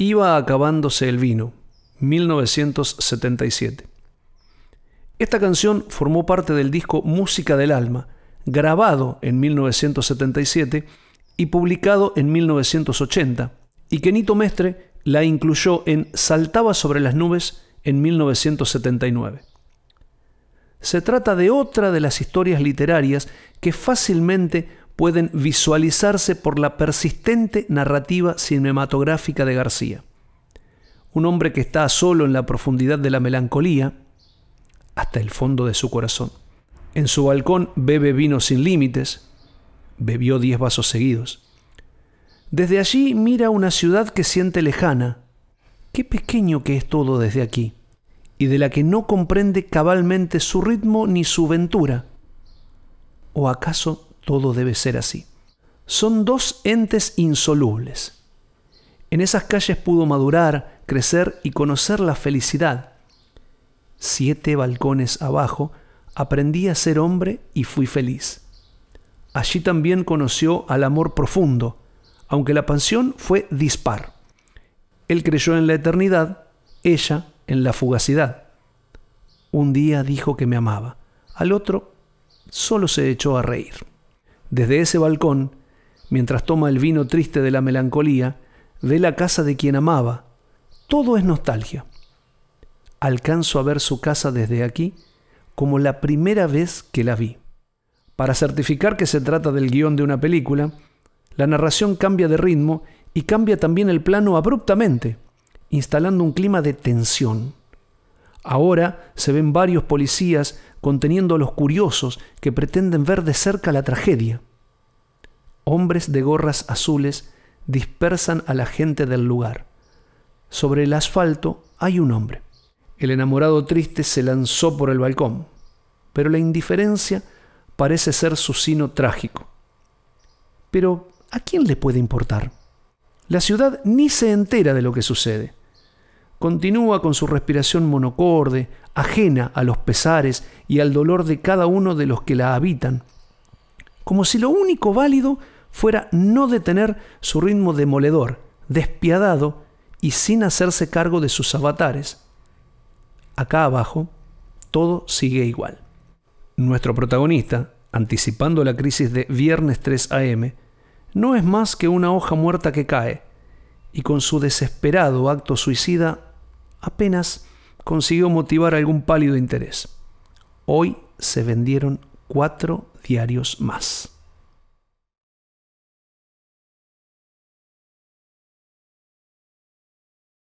Iba acabándose el vino, 1977. Esta canción formó parte del disco Música del Alma, grabado en 1977 y publicado en 1980, y que Mestre la incluyó en Saltaba sobre las nubes en 1979. Se trata de otra de las historias literarias que fácilmente pueden visualizarse por la persistente narrativa cinematográfica de García. Un hombre que está solo en la profundidad de la melancolía, hasta el fondo de su corazón. En su balcón bebe vino sin límites, bebió diez vasos seguidos. Desde allí mira una ciudad que siente lejana. Qué pequeño que es todo desde aquí, y de la que no comprende cabalmente su ritmo ni su ventura. ¿O acaso todo debe ser así. Son dos entes insolubles. En esas calles pudo madurar, crecer y conocer la felicidad. Siete balcones abajo, aprendí a ser hombre y fui feliz. Allí también conoció al amor profundo, aunque la pasión fue dispar. Él creyó en la eternidad, ella en la fugacidad. Un día dijo que me amaba, al otro solo se echó a reír. Desde ese balcón, mientras toma el vino triste de la melancolía, ve la casa de quien amaba. Todo es nostalgia. Alcanzo a ver su casa desde aquí como la primera vez que la vi. Para certificar que se trata del guión de una película, la narración cambia de ritmo y cambia también el plano abruptamente, instalando un clima de tensión. Ahora se ven varios policías conteniendo a los curiosos que pretenden ver de cerca la tragedia. Hombres de gorras azules dispersan a la gente del lugar. Sobre el asfalto hay un hombre. El enamorado triste se lanzó por el balcón, pero la indiferencia parece ser su sino trágico. Pero, ¿a quién le puede importar? La ciudad ni se entera de lo que sucede. Continúa con su respiración monocorde, ajena a los pesares y al dolor de cada uno de los que la habitan, como si lo único válido fuera no detener su ritmo demoledor, despiadado y sin hacerse cargo de sus avatares. Acá abajo, todo sigue igual. Nuestro protagonista, anticipando la crisis de viernes 3 AM, no es más que una hoja muerta que cae, y con su desesperado acto suicida apenas consiguió motivar algún pálido interés. Hoy se vendieron cuatro diarios más.